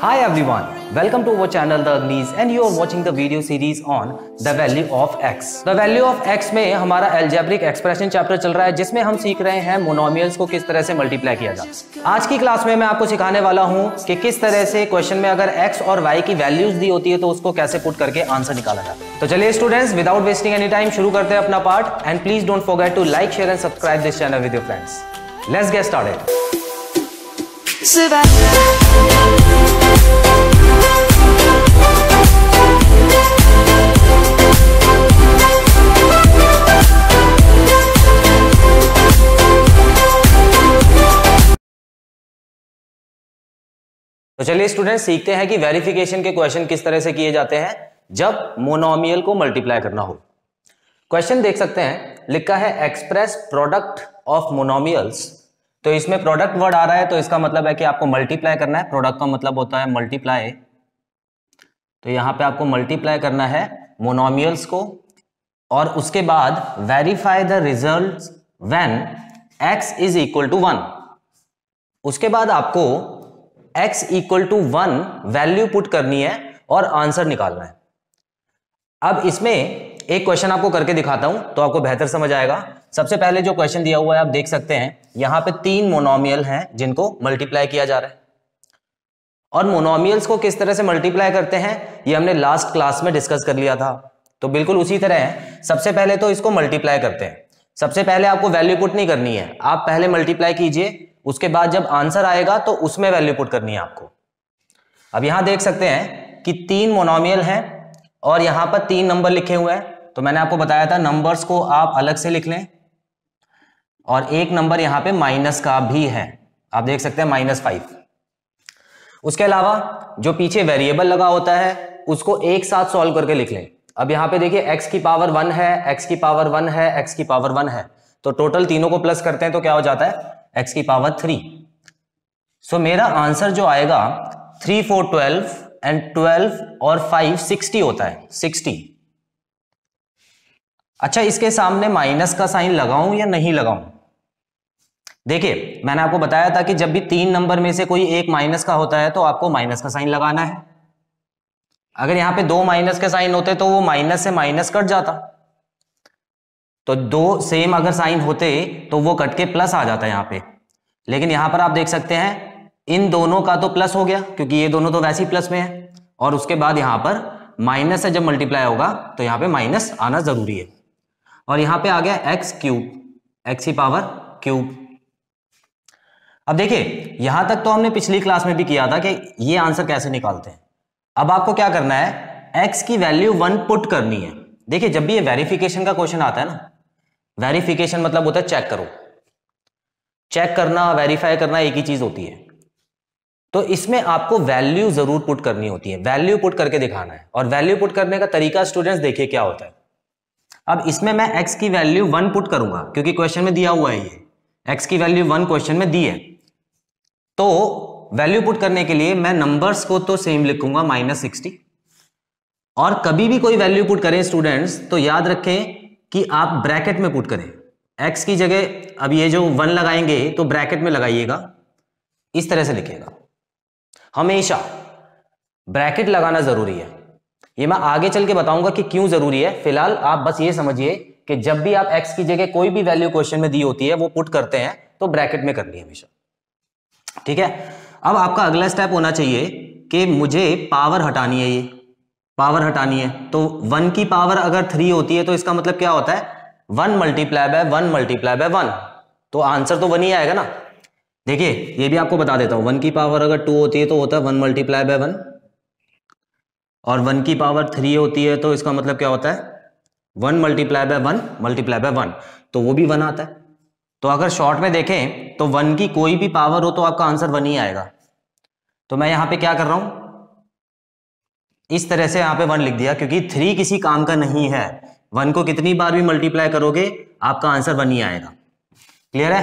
Hi everyone, welcome to our channel The Knees and you are watching the video series on The Value of X. The Value of X में हमारा algebraic expression chapter चल रहा है जिसमें हम सीख रहे हैं monomials को किस तरह से मल्टीप्लाई किया जाए आज की क्लास में मैं आपको सिखाने वाला हूँ कि किस तरह से क्वेश्चन में अगर x और y की वैल्यूज दी होती है तो उसको कैसे पुट करके आंसर निकाला जाए तो चलिए students without wasting any time शुरू करते हैं अपना part and please don't forget to like share and subscribe this channel with your friends let's get started तो चलिए स्टूडेंट सीखते हैं कि वेरिफिकेशन के क्वेश्चन किस तरह से किए जाते हैं जब मोनोमियल को मल्टीप्लाई करना हो क्वेश्चन देख सकते हैं लिखा है एक्सप्रेस प्रोडक्ट ऑफ मोनोमियल्स तो इसमें प्रोडक्ट वर्ड आ रहा है तो इसका मतलब है कि आपको मल्टीप्लाई करना है प्रोडक्ट का मतलब होता है मल्टीप्लाई तो यहां पे आपको मल्टीप्लाई करना है मोनोमियल्स को और उसके बाद verify the result when X is equal to one उसके बाद आपको x equal to one value put करनी है और आंसर निकालना है अब इसमें एक क्वेश्चन आपको करके दिखाता हूं तो आपको बेहतर समझ आएगा सबसे पहले जो क्वेश्चन दिया हुआ है आप देख सकते हैं यहां पे तीन मोनोमियल हैं जिनको मल्टीप्लाई किया जा रहा है और मोनोमियल्स को किस तरह से मल्टीप्लाई करते हैं ये हमने लास्ट क्लास में डिस्कस कर लिया था तो बिल्कुल उसी तरह है सबसे पहले तो इसको मल्टीप्लाई करते हैं सबसे पहले आपको वैल्यू पुट नहीं करनी है आप पहले मल्टीप्लाई कीजिए उसके बाद जब आंसर आएगा तो उसमें वैल्यू पुट करनी है आपको अब यहां देख सकते हैं कि तीन मोनोमियल हैं और यहां पर तीन नंबर लिखे हुए हैं तो मैंने आपको बताया था नंबर्स को आप अलग से लिख लें और एक नंबर यहां पे माइनस का भी है आप देख सकते हैं माइनस फाइव उसके अलावा जो पीछे वेरिएबल लगा होता है उसको एक साथ सॉल्व करके लिख लें अब यहां पे देखिए x की पावर वन है x की पावर वन है x की पावर वन है तो टोटल तीनों को प्लस करते हैं तो क्या हो जाता है x की पावर थ्री सो मेरा आंसर जो आएगा three four twelve and twelve और फाइव सिक्सटी होता है सिक्सटी अच्छा इसके सामने माइनस का साइन लगाऊं या नहीं लगाऊं देखिए मैंने आपको बताया था कि जब भी तीन नंबर में से कोई एक माइनस का होता है तो आपको माइनस का साइन लगाना है अगर यहां पे दो माइनस के साइन होते तो वो माइनस से माइनस कट जाता तो दो सेम अगर साइन होते तो वो कट के प्लस आ जाता यहां पे लेकिन यहां पर आप देख सकते हैं इन दोनों का तो प्लस हो गया क्योंकि ये दोनों तो वैसे ही प्लस में है और उसके बाद यहां पर माइनस से जब मल्टीप्लाई होगा तो यहां पे माइनस आना जरूरी है और यहां पे आ गया एक्स क्यूब एक्स की पावर क्यूब अब देखिए यहां तक तो हमने पिछली क्लास में भी किया था कि ये आंसर कैसे निकालते हैं अब आपको क्या करना है एक्स की वैल्यू वन पुट करनी है देखिए जब भी ये वेरिफिकेशन का क्वेश्चन आता है ना वेरिफिकेशन मतलब होता है चेक करो चेक करना वेरीफाई करना एक ही चीज होती है तो इसमें आपको वैल्यू जरूर पुट करनी होती है वैल्यू पुट करके दिखाना है और वैल्यू पुट करने का तरीका स्टूडेंट्स देखिए क्या होता है अब इसमें मैं एक्स की वैल्यू वन पुट करूंगा क्योंकि क्वेश्चन में दिया हुआ है ये एक्स की वैल्यू वन क्वेश्चन में दी है तो वैल्यू पुट करने के लिए मैं नंबर्स को तो सेम लिखूंगा माइनस सिक्सटी और कभी भी कोई वैल्यू पुट करें स्टूडेंट्स तो याद रखें कि आप ब्रैकेट में पुट करें एक्स की जगह अब ये जो वन लगाएंगे तो ब्रैकेट में लगाइएगा इस तरह से लिखिएगा हमेशा ब्रैकेट लगाना जरूरी है ये मैं आगे चल के बताऊंगा कि क्यों जरूरी है फिलहाल आप बस ये समझिए कि जब भी आप एक्स की जगह कोई भी वैल्यू क्वेश्चन में दी होती है वो पुट करते हैं तो ब्रैकेट में करनी है हमेशा ठीक है अब आपका अगला स्टेप होना चाहिए कि मुझे पावर हटानी है ये पावर हटानी है तो वन की पावर अगर थ्री होती है तो इसका मतलब क्या होता है one multiply by one multiply by one तो आंसर तो वन ही आएगा ना देखिए ये भी आपको बता देता हूँ वन की पावर अगर टू होती है तो होता है वन मल्टीप्लाई बाय वन और वन की पावर थ्री होती है तो इसका मतलब क्या होता है one multiply by one multiply by one तो वो भी वन आता है तो अगर शॉर्ट में देखें तो वन की कोई भी पावर हो तो आपका आंसर वन ही आएगा तो मैं यहां पे क्या कर रहा हूं इस तरह से यहां पे वन लिख दिया क्योंकि थ्री किसी काम का नहीं है वन को कितनी बार भी मल्टीप्लाई करोगे आपका आंसर वन ही आएगा क्लियर है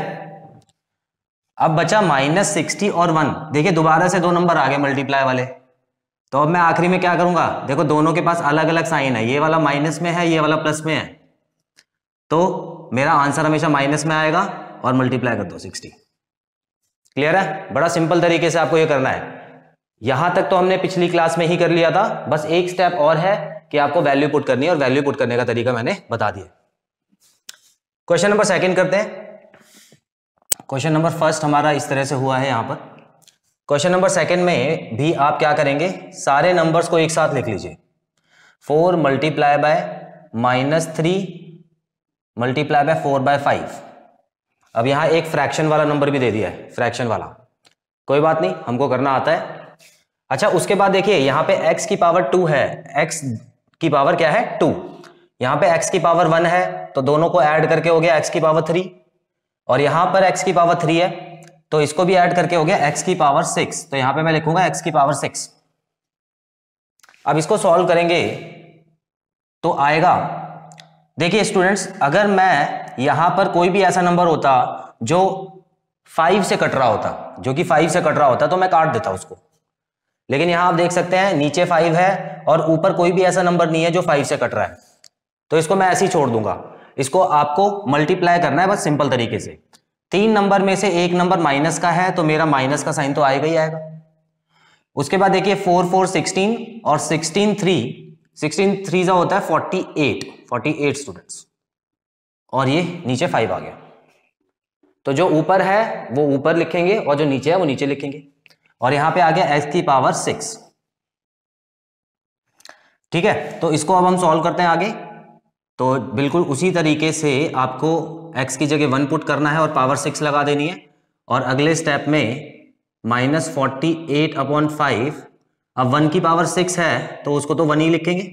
अब बचा माइनस सिक्सटी और वन देखिए दोबारा से दो नंबर आ गए मल्टीप्लाई वाले तो अब मैं आखिरी में क्या करूंगा देखो दोनों के पास अलग अलग साइन है ये वाला माइनस में है ये वाला प्लस में है तो मेरा आंसर हमेशा माइनस में आएगा और मल्टीप्लाई कर दो सिक्सटी क्लियर है बड़ा सिंपल तरीके से आपको ये करना है यहां तक तो हमने पिछली क्लास में ही कर लिया था बस एक स्टेप और है कि आपको वैल्यू पुट करनी है और वैल्यू पुट करने का तरीका मैंने बता दिया क्वेश्चन नंबर सेकंड करते हैं क्वेश्चन नंबर फर्स्ट हमारा इस तरह से हुआ है यहां पर क्वेश्चन नंबर सेकंड में भी आप क्या करेंगे सारे नंबर्स को एक साथ लिख लीजिए four multiply by minus three multiply by four by five अब यहाँ एक फ्रैक्शन वाला नंबर भी दे दिया है फ्रैक्शन वाला कोई बात नहीं हमको करना आता है अच्छा उसके बाद देखिए यहाँ पे x की पावर टू है x की पावर क्या है टू यहाँ पे x की पावर वन है तो दोनों को ऐड करके हो गया x की पावर थ्री और यहाँ पर x की पावर थ्री है तो इसको भी ऐड करके हो गया एक्स की पावर सिक्स तो यहां पे मैं लिखूंगा एक्स की पावर सिक्स अब इसको सॉल्व करेंगे तो आएगा देखिए स्टूडेंट्स अगर मैं यहां पर कोई भी ऐसा नंबर होता जो फाइव से कट रहा होता जो कि फाइव से कट रहा होता तो मैं काट देता उसको लेकिन यहां आप देख सकते हैं नीचे फाइव है और ऊपर कोई भी ऐसा नंबर नहीं है जो फाइव से कट रहा है तो इसको मैं ऐसे ही छोड़ दूंगा इसको आपको मल्टीप्लाई करना है बस सिंपल तरीके से तीन नंबर में से एक नंबर माइनस का है तो मेरा माइनस का साइन तो आएगा ही आएगा उसके बाद देखिए फोर फोर सिक्सटीन और सिक्सटीन थ्री सिक्सटीन थ्री जो होता है forty eight forty eight students और ये नीचे फाइव आ गया तो जो ऊपर है वो ऊपर लिखेंगे और जो नीचे है वो नीचे लिखेंगे और यहां पे आ गया एस की पावर सिक्स ठीक है तो इसको अब हम सॉल्व करते हैं आगे तो बिल्कुल उसी तरीके से आपको x की जगह वन पुट करना है और पावर सिक्स लगा देनी है और अगले स्टेप में minus forty eight upon five अब वन की पावर सिक्स है तो उसको तो वन ही लिखेंगे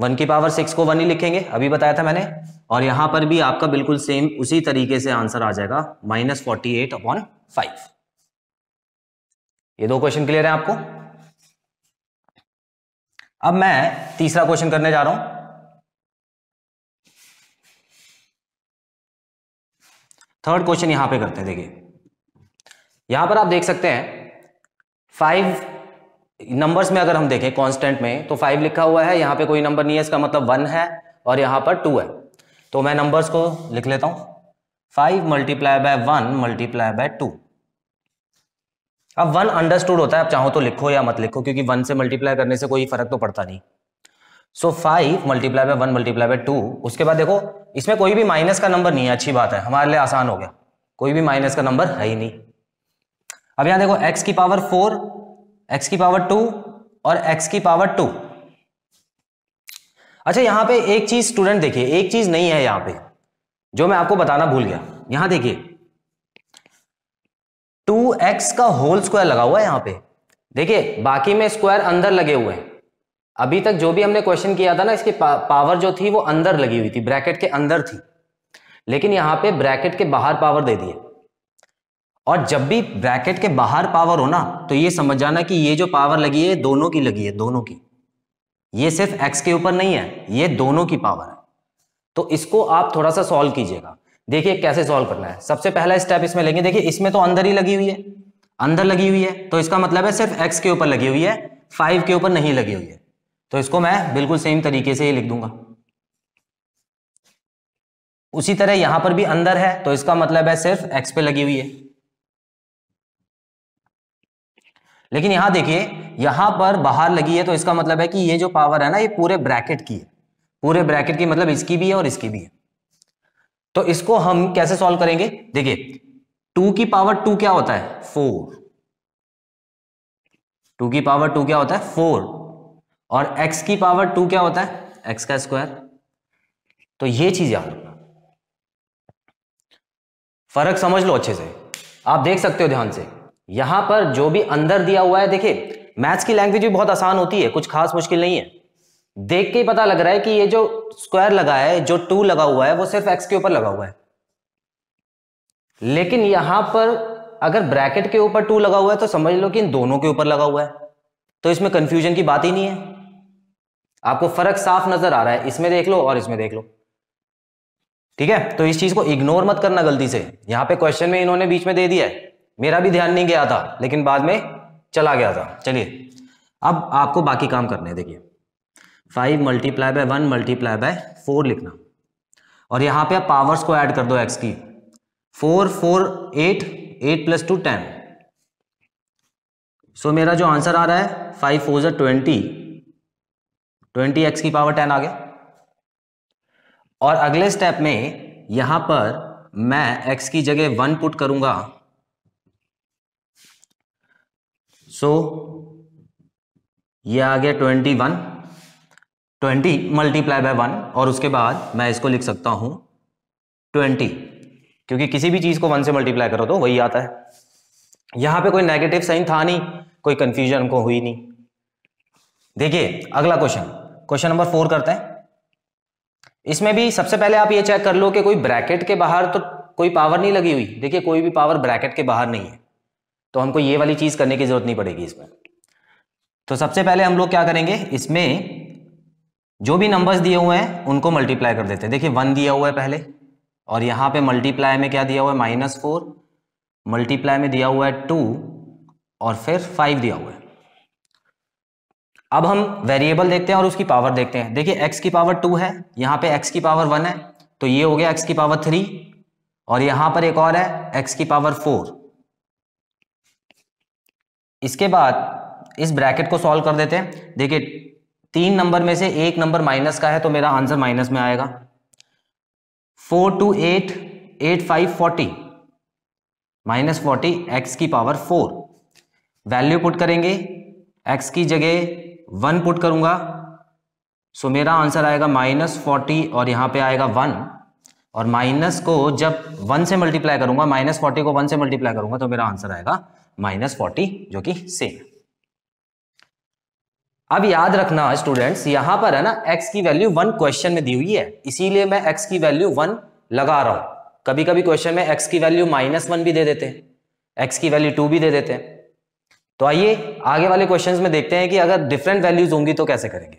वन की पावर सिक्स को वन ही लिखेंगे अभी बताया था मैंने और यहां पर भी आपका बिल्कुल सेम उसी तरीके से आंसर आ जाएगा minus forty eight upon five ये दो क्वेश्चन क्लियर है आपको अब मैं तीसरा क्वेश्चन करने जा रहा हूं थर्ड क्वेश्चन यहां पे करते हैं देखिए यहां पर आप देख सकते हैं फाइव नंबर्स में अगर हम देखें कांस्टेंट में तो फाइव लिखा हुआ है यहां पे कोई नंबर नहीं है इसका मतलब वन है और यहां पर टू है तो मैं नंबर्स को लिख लेता हूं five multiply by one multiply by two अब वन अंडरस्टूड होता है आप चाहो तो लिखो या मत लिखो क्योंकि वन से मल्टीप्लाई करने से कोई फर्क तो पड़ता नहीं so five multiply by one multiply by two उसके बाद देखो इसमें कोई भी माइनस का नंबर नहीं है अच्छी बात है हमारे लिए आसान हो गया कोई भी माइनस का नंबर है ही नहीं अब यहां देखो एक्स की पावर फोर एक्स की पावर टू और एक्स की पावर टू अच्छा यहां पे एक चीज स्टूडेंट देखिए एक चीज नहीं है यहां पे जो मैं आपको बताना भूल गया यहां देखिए टू एक्स का होल स्क्वायर लगा हुआ है यहां पे देखिए बाकी में स्क्वायर अंदर लगे हुए हैं अभी तक जो भी हमने क्वेश्चन किया था ना इसकी पा, पावर जो थी वो अंदर लगी हुई थी ब्रैकेट के अंदर थी लेकिन यहां पे ब्रैकेट के बाहर पावर दे दिए और जब भी ब्रैकेट के बाहर पावर हो ना तो ये समझ जाना कि ये जो पावर लगी है दोनों की लगी है दोनों की ये सिर्फ एक्स के ऊपर नहीं है ये दोनों की पावर है तो इसको आप थोड़ा सा सॉल्व कीजिएगा देखिए कैसे सॉल्व करना है सबसे पहला स्टेप इसमें लेंगे देखिए इसमें तो अंदर ही लगी हुई है अंदर लगी हुई है तो इसका मतलब है सिर्फ एक्स के ऊपर लगी हुई है फाइव के ऊपर नहीं लगी हुई है तो इसको मैं बिल्कुल सेम तरीके से ही लिख दूंगा उसी तरह यहां पर भी अंदर है तो इसका मतलब है सिर्फ x पे लगी हुई है लेकिन यहां देखिए यहां पर बाहर लगी है तो इसका मतलब है कि ये जो पावर है ना ये पूरे ब्रैकेट की है पूरे ब्रैकेट की मतलब इसकी भी है और इसकी भी है तो इसको हम कैसे सॉल्व करेंगे देखिए टू की पावर टू क्या होता है फोर टू की पावर टू क्या होता है फोर और x की पावर टू क्या होता है x का स्क्वायर तो ये चीज याद रखना फर्क समझ लो अच्छे से आप देख सकते हो ध्यान से यहां पर जो भी अंदर दिया हुआ है देखिए मैथ्स की लैंग्वेज भी बहुत आसान होती है कुछ खास मुश्किल नहीं है देख के ही पता लग रहा है कि ये जो स्क्वायर लगा है जो टू लगा हुआ है वो सिर्फ एक्स के ऊपर लगा हुआ है लेकिन यहां पर अगर ब्रैकेट के ऊपर टू लगा हुआ है तो समझ लो कि इन दोनों के ऊपर लगा हुआ है तो इसमें कंफ्यूजन की बात ही नहीं है आपको फर्क साफ नजर आ रहा है इसमें देख लो और इसमें देख लो ठीक है तो इस चीज को इग्नोर मत करना गलती से यहां पे क्वेश्चन में इन्होंने बीच में दे दिया है मेरा भी ध्यान नहीं गया था लेकिन बाद में चला गया था चलिए अब आपको बाकी काम करने हैं देखिए five multiply by one multiply by four लिखना और यहां पे आप पावर्स को ऐड कर दो एक्स की four four eight eight plus two ten so मेरा जो आंसर आ रहा है five four twenty twenty x की पावर टेन आ गया और अगले स्टेप में यहां पर मैं एक्स की जगह वन पुट करूंगा सो so, ये आ गया twenty one twenty multiply by one और उसके बाद मैं इसको लिख सकता हूं ट्वेंटी क्योंकि किसी भी चीज को वन से मल्टीप्लाई करो तो वही आता है यहां पे कोई नेगेटिव साइन था नहीं कोई कंफ्यूजन को हुई नहीं देखिए अगला क्वेश्चन क्वेश्चन नंबर फोर करते हैं इसमें भी सबसे पहले आप ये चेक कर लो कि कोई ब्रैकेट के बाहर तो कोई पावर नहीं लगी हुई देखिए कोई भी पावर ब्रैकेट के बाहर नहीं है तो हमको ये वाली चीज करने की जरूरत नहीं पड़ेगी इसमें तो सबसे पहले हम लोग क्या करेंगे इसमें जो भी नंबर्स दिए हुए हैं उनको मल्टीप्लाई कर देते हैं देखिए वन दिया हुआ है पहले और यहाँ पे मल्टीप्लाई में क्या दिया हुआ है माइनस फोर मल्टीप्लाई में दिया हुआ है टू और फिर फाइव दिया हुआ है अब हम वेरिएबल देखते हैं और उसकी पावर देखते हैं देखिए एक्स की पावर टू है यहाँ पे एक्स की पावर वन है तो ये हो गया एक्स की पावर थ्री और यहां पर एक और है एक्स की पावर फोर इसके बाद इस ब्रैकेट को सॉल्व कर देते हैं देखिए तीन नंबर में से एक नंबर माइनस का है तो मेरा आंसर माइनस में आएगा four two eight eight five forty minus forty x की पावर फोर वैल्यू पुट करेंगे एक्स की जगह वन पुट करूंगा सो मेरा आंसर आएगा माइनस फोर्टी और यहां पे आएगा वन और माइनस को जब वन से मल्टीप्लाई करूंगा माइनस फोर्टी को वन से मल्टीप्लाई करूंगा तो मेरा आंसर आएगा माइनस फोर्टी जो कि सेम अब याद रखना स्टूडेंट्स यहां पर है ना एक्स की वैल्यू वन क्वेश्चन में दी हुई है इसीलिए मैं एक्स की वैल्यू वन लगा रहा हूं कभी कभी क्वेश्चन में एक्स की वैल्यू माइनस वन भी दे देते हैं एक्स की वैल्यू टू भी दे देते हैं तो आइए आगे वाले क्वेश्चंस में देखते हैं कि अगर डिफरेंट वैल्यूज होंगी तो कैसे करेंगे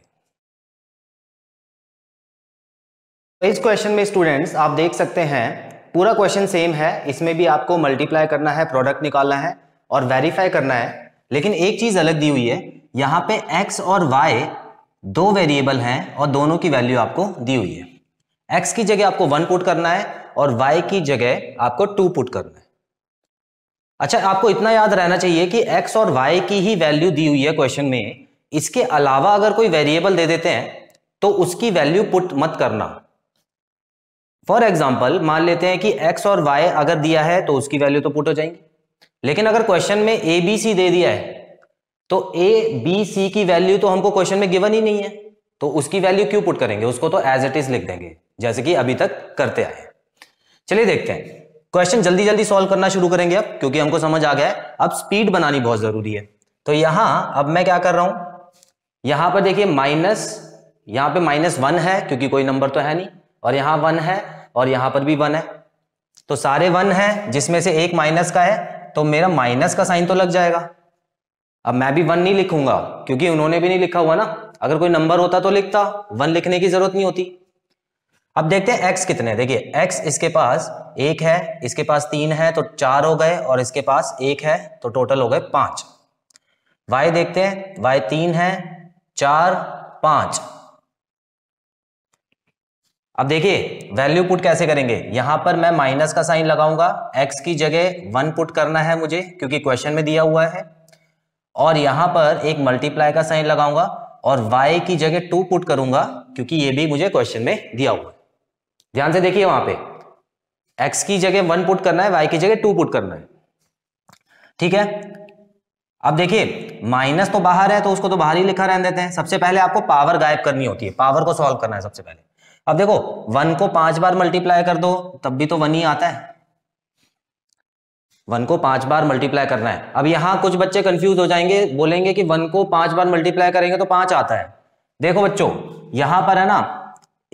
इस क्वेश्चन में स्टूडेंट्स आप देख सकते हैं पूरा क्वेश्चन सेम है इसमें भी आपको मल्टीप्लाई करना है प्रोडक्ट निकालना है और वेरीफाई करना है लेकिन एक चीज अलग दी हुई है यहाँ पे x और y दो वेरिएबल हैं और दोनों की वैल्यू आपको दी हुई है x की जगह आपको वन पुट करना है और y की जगह आपको टू पुट करना है अच्छा आपको इतना याद रहना चाहिए कि एक्स और वाई की ही वैल्यू दी हुई है क्वेश्चन में इसके अलावा अगर कोई वेरिएबल दे देते हैं तो उसकी वैल्यू पुट मत करना फॉर एग्जाम्पल मान लेते हैं कि एक्स और वाई अगर दिया है तो उसकी वैल्यू तो पुट हो जाएंगी लेकिन अगर क्वेश्चन में ए बी सी दे दिया है तो ए बी सी की वैल्यू तो हमको क्वेश्चन में गिवन ही नहीं है तो उसकी वैल्यू क्यों पुट करेंगे उसको तो एज इट इज लिख देंगे जैसे कि अभी तक करते आए चलिए देखते हैं क्वेश्चन जल्दी जल्दी सॉल्व करना शुरू करेंगे अब क्योंकि हमको समझ आ गया है अब स्पीड बनानी बहुत जरूरी है तो यहां अब मैं क्या कर रहा हूं यहां पर देखिए माइनस यहां पे माइनस वन है क्योंकि कोई नंबर तो है नहीं और यहां वन है और यहां पर भी वन है तो सारे वन है जिसमें से एक माइनस का है तो मेरा माइनस का साइन तो लग जाएगा अब मैं भी वन नहीं लिखूंगा क्योंकि उन्होंने भी नहीं लिखा हुआ ना अगर कोई नंबर होता तो लिखता वन लिखने की जरूरत नहीं होती अब देखते हैं एक्स कितने देखिए एक्स इसके पास एक है इसके पास तीन है तो चार हो गए और इसके पास एक है तो टोटल हो गए पांच वाई देखते हैं वाई तीन है चार पांच अब देखिए वैल्यू पुट कैसे करेंगे यहां पर मैं माइनस का साइन लगाऊंगा एक्स की जगह वन पुट करना है मुझे क्योंकि क्वेश्चन में दिया हुआ है और यहां पर एक मल्टीप्लाई का साइन लगाऊंगा और वाई की जगह टू पुट करूंगा क्योंकि ये भी मुझे क्वेश्चन में दिया हुआ है ध्यान से देखिए वहां पे एक्स की जगह वन पुट करना है वाई की जगह टू पुट करना है ठीक है अब देखिए माइनस तो बाहर है तो उसको तो बाहर ही लिखा रहने देते हैं सबसे पहले आपको पावर गायब करनी होती है पावर को सॉल्व करना है सबसे पहले अब देखो वन को पांच बार मल्टीप्लाई कर दो तब भी तो वन ही आता है वन को पांच बार मल्टीप्लाई करना है अब यहां कुछ बच्चे कंफ्यूज हो जाएंगे बोलेंगे कि वन को पांच बार मल्टीप्लाई करेंगे तो पांच आता है देखो बच्चों यहां पर है ना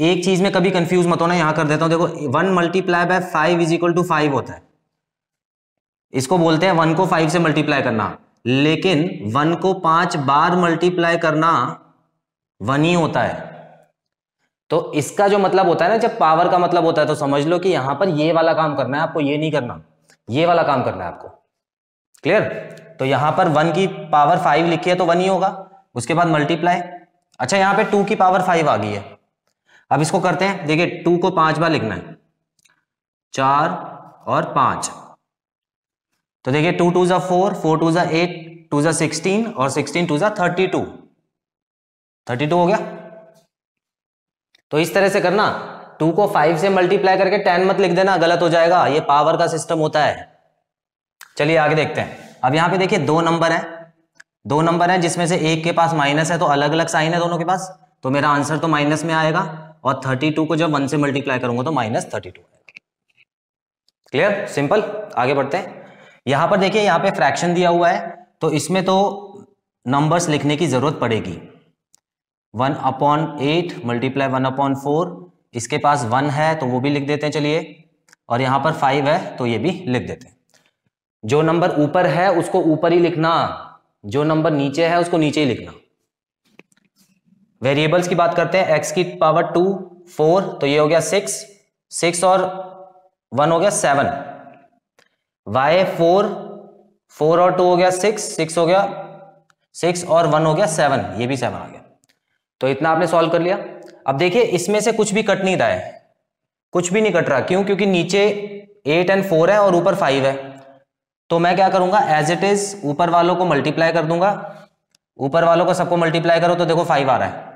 एक चीज में कभी कंफ्यूज मत होना यहां कर देता हूं देखो one multiply by five is equal to five होता है इसको बोलते हैं वन को फाइव से मल्टीप्लाई करना लेकिन वन को पांच बार मल्टीप्लाई करना वन ही होता है तो इसका जो मतलब होता है ना जब पावर का मतलब होता है तो समझ लो कि यहां पर ये वाला काम करना है आपको ये नहीं करना ये वाला काम करना है आपको क्लियर तो यहां पर वन की पावर फाइव लिखी है तो वन ही होगा उसके बाद मल्टीप्लाई अच्छा यहां पे टू की पावर फाइव आ गई है अब इसको करते हैं देखिए टू को पांच बार लिखना है चार और पांच तो देखिए टू टू जा फोर फोर टू जा एट टू जा सिक्सटीन और सिक्सटीन टू जा थर्टी टू थर्टी टू हो गया तो इस तरह से करना टू को फाइव से मल्टीप्लाई करके टेन मत लिख देना गलत हो जाएगा ये पावर का सिस्टम होता है चलिए आगे देखते हैं अब यहां पे देखिए दो नंबर है दो नंबर है जिसमें से एक के पास माइनस है तो अलग अलग साइन है दोनों के पास तो मेरा आंसर तो माइनस में आएगा और 32 को जब वन से मल्टीप्लाई करूंगा तो minus thirty two clear simple आगे बढ़ते हैं यहां पर देखिए यहां पे फ्रैक्शन दिया हुआ है तो इसमें तो नंबर्स लिखने की जरूरत पड़ेगी one upon eight multiply one upon four इसके पास वन है तो वो भी लिख देते हैं चलिए और यहां पर फाइव है तो ये भी लिख देते हैं जो नंबर ऊपर है उसको ऊपर ही लिखना जो नंबर नीचे है उसको नीचे ही लिखना वेरिएबल्स की बात करते हैं एक्स की पावर टू फोर तो ये हो गया सिक्स सिक्स और वन हो गया सेवन वाई फोर फोर और टू हो गया सिक्स सिक्स हो गया सिक्स और वन हो गया सेवन ये भी सेवन आ गया तो इतना आपने सॉल्व कर लिया अब देखिए इसमें से कुछ भी कट नहीं रहा है कुछ भी नहीं कट रहा क्यों क्योंकि नीचे एट एंड फोर है और ऊपर फाइव है तो मैं क्या करूंगा एज इट इज ऊपर वालों को मल्टीप्लाई कर दूंगा ऊपर वालों को सबको मल्टीप्लाई करो तो देखो फाइव आ रहा है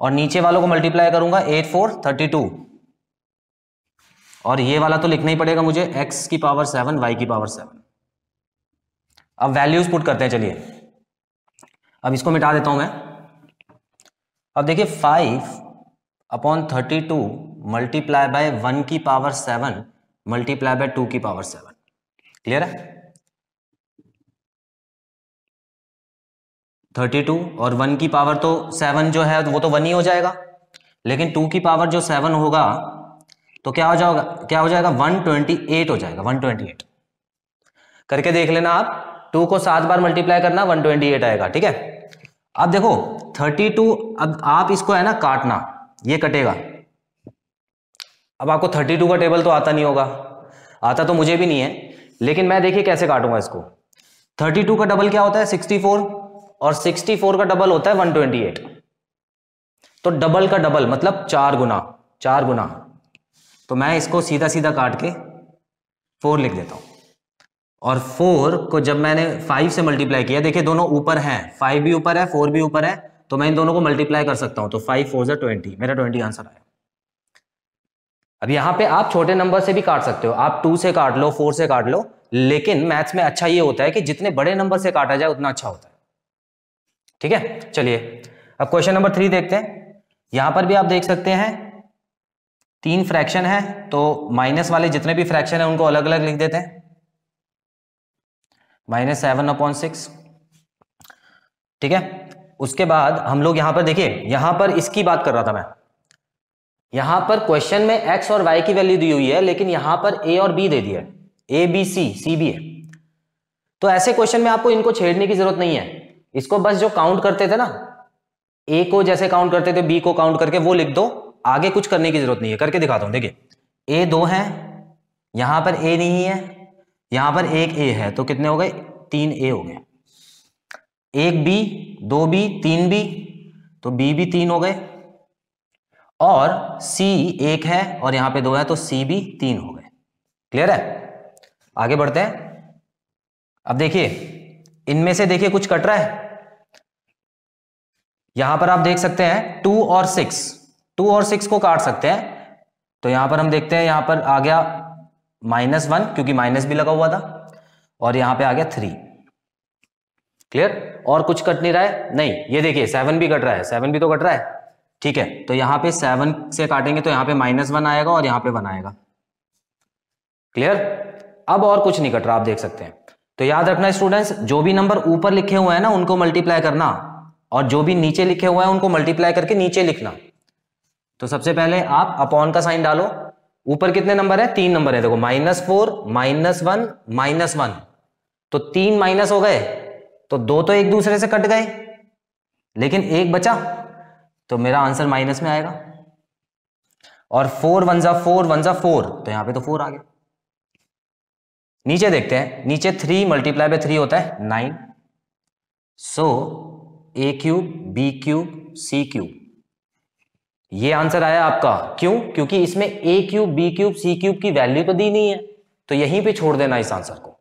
और नीचे वालों को मल्टीप्लाई करूंगा एट फोर थर्टी टू और ये वाला तो लिखना ही पड़ेगा मुझे एक्स की पावर सेवन वाई की पावर सेवन अब वैल्यूज पुट करते हैं चलिए अब इसको मिटा देता हूं मैं अब देखिए five upon thirty two multiply by one की power seven multiply by two की पावर सेवन क्लियर है थर्टी टू और वन की पावर तो सेवन जो है वो तो वन ही हो जाएगा लेकिन टू की पावर जो सेवन होगा तो क्या हो जाएगा क्या हो जाएगा वन ट्वेंटी एट हो जाएगा वन ट्वेंटी एट करके देख लेना आप टू को सात बार मल्टीप्लाई करना वन ट्वेंटी एट आएगा ठीक है अब देखो थर्टी टू अब आप इसको है ना काटना ये कटेगा अब आपको थर्टी टू का टेबल तो आता नहीं होगा आता तो मुझे भी नहीं है लेकिन मैं देखिए कैसे काटूंगा इसको थर्टी टू का डबल क्या होता है सिक्सटी फोर और 64 का डबल होता है 128 तो डबल का डबल मतलब चार गुना चार गुना तो मैं इसको सीधा सीधा काट के फोर लिख देता हूं और फोर को जब मैंने फाइव से मल्टीप्लाई किया देखिए दोनों ऊपर हैं फाइव भी ऊपर है फोर भी ऊपर है तो मैं इन दोनों को मल्टीप्लाई कर सकता हूं तो फाइव फोर जो ट्वेंटी मेरा ट्वेंटी आंसर आया अब यहां पे आप छोटे नंबर से भी काट सकते हो आप टू से काट लो फोर से काट लो लेकिन मैथ्स में अच्छा ये होता है कि जितने बड़े नंबर से काटा जाए उतना अच्छा होता है ठीक है चलिए अब क्वेश्चन नंबर थ्री देखते हैं यहां पर भी आप देख सकते हैं तीन फ्रैक्शन है तो माइनस वाले जितने भी फ्रैक्शन है उनको अलग अलग लिख देते हैं माइनस सेवन अपॉन सिक्स ठीक है उसके बाद हम लोग यहां पर देखिए यहां पर इसकी बात कर रहा था मैं यहां पर क्वेश्चन में एक्स और वाई की वैल्यू दी हुई है लेकिन यहां पर ए और बी दे दिया A B C C B है तो ऐसे क्वेश्चन में आपको इनको छेड़ने की जरूरत नहीं है इसको बस जो काउंट करते थे ना ए को जैसे काउंट करते थे बी को काउंट करके वो लिख दो आगे कुछ करने की जरूरत नहीं है करके दिखाता हूं देखिए ए दो है यहां पर ए नहीं है यहां पर एक ए है तो कितने हो गए तीन ए हो गए एक बी दो बी तीन बी तो बी भी तीन हो गए और सी एक है और यहां पे दो है तो सी भी तीन हो गए क्लियर है आगे बढ़ते हैं अब देखिए इनमें से देखिए कुछ कट रहा है यहां पर आप देख सकते हैं टू और सिक्स टू और सिक्स को काट सकते हैं तो यहां पर हम देखते हैं यहां पर आ गया माइनस वन क्योंकि माइनस भी लगा हुआ था और यहां पे आ गया थ्री क्लियर और कुछ कट नहीं रहा है नहीं ये देखिए सेवन भी कट रहा है सेवन भी तो कट रहा है ठीक है तो यहां पे सेवन से काटेंगे तो यहां पे माइनस वन आएगा और यहां पे वन आएगा क्लियर अब और कुछ नहीं कट रहा आप देख सकते हैं तो याद रखना स्टूडेंट्स जो भी नंबर ऊपर लिखे हुए हैं ना उनको मल्टीप्लाई करना और जो भी नीचे लिखे हुए हैं उनको मल्टीप्लाई करके नीचे लिखना तो सबसे पहले आप अपॉन का साइन डालो ऊपर कितने नंबर है तीन नंबर है देखो minus four minus one minus one तो तीन माइनस हो गए तो दो तो एक दूसरे से कट गए लेकिन एक बचा तो मेरा आंसर माइनस में आएगा और फोर वन जा फोर वन जा फोर तो यहां पे तो फोर आ गया नीचे देखते हैं नीचे थ्री मल्टीप्लाई बाय थ्री होता है nine so A cube B cube C cube ये आंसर आया आपका क्यों क्योंकि इसमें A cube B cube C cube की वैल्यू तो दी नहीं है तो यहीं पे छोड़ देना इस आंसर को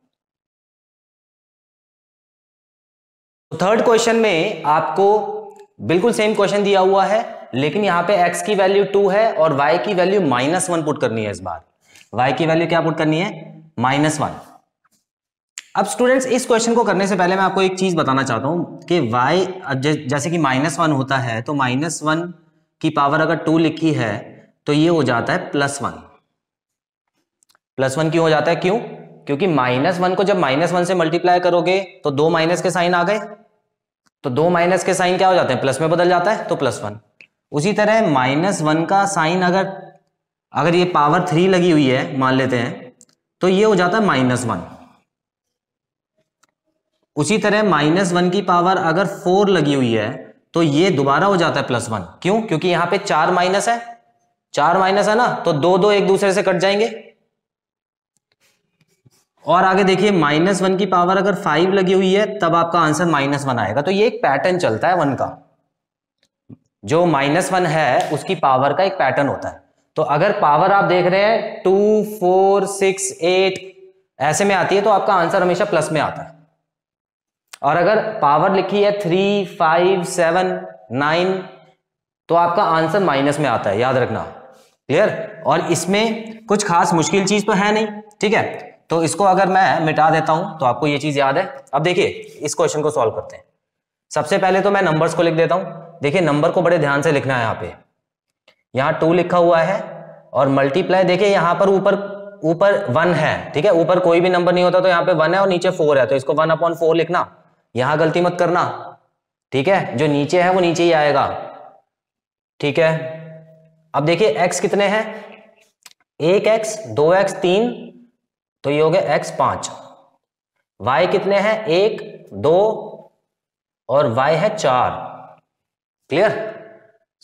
थर्ड तो क्वेश्चन में आपको बिल्कुल सेम क्वेश्चन दिया हुआ है लेकिन यहां पे x की वैल्यू टू है और y की वैल्यू माइनस वन पुट करनी है इस बार y की वैल्यू क्या पुट करनी है माइनस वन अब स्टूडेंट्स इस क्वेश्चन को करने से पहले मैं आपको एक चीज बताना चाहता हूं कि वाई जैसे कि माइनस वन होता है तो माइनस वन की पावर अगर टू लिखी है तो ये हो जाता है प्लस वन प्लस वन क्यों हो जाता है क्यों क्योंकि माइनस वन को जब माइनस वन से मल्टीप्लाई करोगे तो दो माइनस के साइन आ गए तो दो माइनस के साइन क्या हो जाते हैं प्लस में बदल जाता है तो प्लस वन उसी तरह माइनस वन का साइन अगर अगर ये पावर थ्री लगी हुई है मान लेते हैं तो ये हो जाता है माइनस वन उसी तरह माइनस वन की पावर अगर फोर लगी हुई है तो ये दोबारा हो जाता है प्लस वन क्यों क्योंकि यहां पे चार माइनस है चार माइनस है ना तो दो दो एक दूसरे से कट जाएंगे और आगे देखिए माइनस वन की पावर अगर फाइव लगी हुई है तब आपका आंसर माइनस वन आएगा तो ये एक पैटर्न चलता है वन का जो माइनस वन है उसकी पावर का एक पैटर्न होता है तो अगर पावर आप देख रहे हैं टू फोर सिक्स एट ऐसे में आती है तो आपका आंसर हमेशा प्लस में आता है और अगर पावर लिखी है थ्री फाइव सेवन नाइन तो आपका आंसर माइनस में आता है याद रखना क्लियर और इसमें कुछ खास मुश्किल चीज तो है नहीं ठीक है तो इसको अगर मैं मिटा देता हूं तो आपको ये चीज याद है अब देखिए इस क्वेश्चन को सॉल्व करते हैं सबसे पहले तो मैं नंबर्स को लिख देता हूं देखिए नंबर को बड़े ध्यान से लिखना है यहाँ पे यहाँ टू लिखा हुआ है और मल्टीप्लाई देखिए यहाँ पर ऊपर ऊपर वन है ठीक है ऊपर कोई भी नंबर नहीं होता तो यहाँ पे वन है और नीचे फोर है तो इसको वन अपॉन फोर लिखना यहाँ गलती मत करना ठीक है जो नीचे है वो नीचे ही आएगा ठीक है अब देखिए एक्स कितने हैं एक एक्स दो एक्स तीन तो ये हो गया एक्स पांच वाई कितने हैं एक दो और वाई है चार क्लियर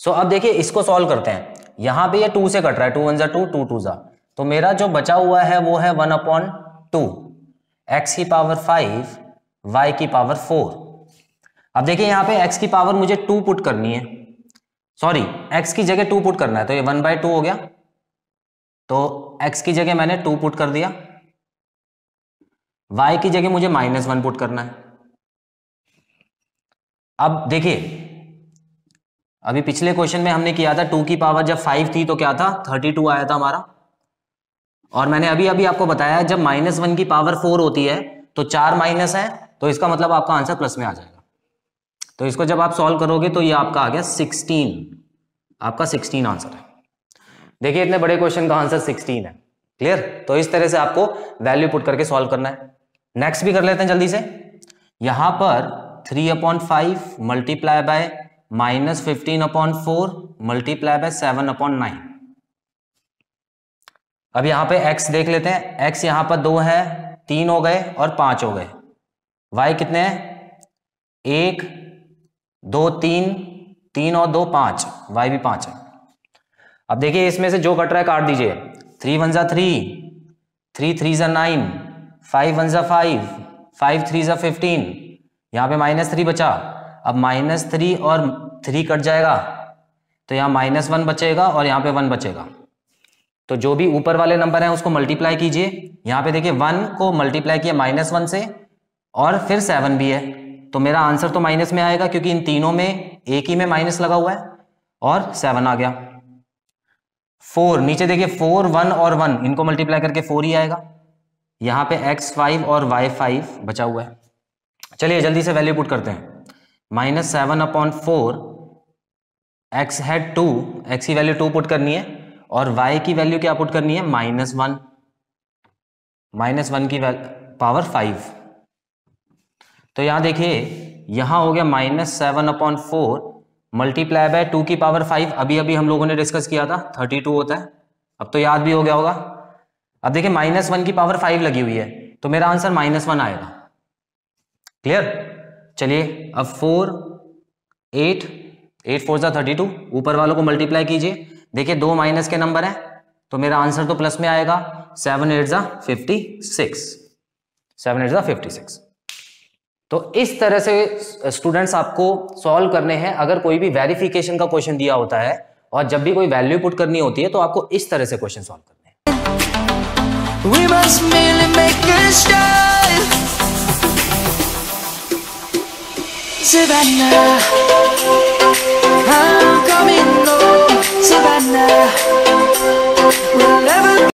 सो अब देखिए इसको सॉल्व करते हैं यहां पे ये टू से कट रहा है टू वन जा टू टू टू जा तो मेरा जो बचा हुआ है वो है वन अपॉन टू एक्स की पावर फाइव वाई की पावर फोर अब देखिए यहां पे एक्स की पावर मुझे टू पुट करनी है सॉरी एक्स की जगह टू पुट करना है तो ये वन बाई टू हो गया तो एक्स की जगह मैंने टू पुट कर दिया वाई की जगह मुझे माइनस वन पुट करना है अब देखिए अभी पिछले क्वेश्चन में हमने किया था टू की पावर जब फाइव थी तो क्या था थर्टी टू आया था हमारा और मैंने अभी अभी आपको बताया जब माइनस वन की पावर फोर होती है तो चार माइनस है तो इसका मतलब आपका आंसर प्लस में आ जाएगा तो इसको जब आप सॉल्व करोगे तो ये आपका आ गया सिक्सटीन आपका सिक्सटीन आंसर है देखिए इतने बड़े क्वेश्चन का आंसर सिक्सटीन है क्लियर तो इस तरह से आपको वैल्यू पुट करके सॉल्व करना है नेक्स्ट भी कर लेते हैं जल्दी से यहां पर three upon five multiply by minus fifteen upon four multiply by seven upon nine अब यहां पे x देख लेते हैं x यहां पर दो है तीन हो गए और पांच हो गए y कितने हैं एक दो तीन तीन और दो पांच y भी पांच है अब देखिए इसमें से जो कट रहा है काट दीजिए थ्री वन ज़ा थ्री थ्री थ्री ज़ा नाइन फाइव वन ज़ा फाइव फाइव थ्री ज़ा फिफ्टीन यहां पे माइनस थ्री बचा अब माइनस थ्री और थ्री कट जाएगा तो यहाँ माइनस वन बचेगा और यहाँ पे वन बचेगा तो जो भी ऊपर वाले नंबर हैं उसको मल्टीप्लाई कीजिए यहाँ पे देखिए वन को मल्टीप्लाई किया माइनस वन से और फिर सेवन भी है तो मेरा आंसर तो माइनस में आएगा क्योंकि इन तीनों में एक ही में माइनस लगा हुआ है और सेवन आ गया फोर नीचे देखिए फोर वन और वन इनको मल्टीप्लाई करके फोर ही आएगा यहाँ पे एक्स फाइव और वाई फाइव बचा हुआ है चलिए जल्दी से वैल्यू पुट करते हैं minus seven upon four x है टू एक्स की वैल्यू टू पुट करनी है और वाई की वैल्यू क्या पुट करनी है माइनस वन माइनस वन की पावर फाइव तो यहां देखिए यहां हो गया minus seven upon four multiply by two की पावर फाइव अभी अभी हम लोगों ने डिस्कस किया था थर्टी टू होता है अब तो याद भी हो गया होगा अब देखिए माइनस वन की पावर फाइव लगी हुई है तो मेरा आंसर माइनस वन आएगा क्लियर चलिए अब फोर एट एट फोर ज़ा थर्टी टू ऊपर वालों को मल्टीप्लाई कीजिए देखिए दो माइनस के नंबर हैं तो मेरा आंसर तो प्लस में आएगा सेवन एट ज़ा फिफ्टी सिक्स सेवन एट ज़ा फिफ्टी सिक्स तो इस तरह से स्टूडेंट्स आपको सॉल्व करने हैं अगर कोई भी वेरिफिकेशन का क्वेश्चन दिया होता है और जब भी कोई वैल्यू पुट करनी होती है तो आपको इस तरह से क्वेश्चन सॉल्व करने हैं Savannah, I'm coming home, oh, Savannah. We'll never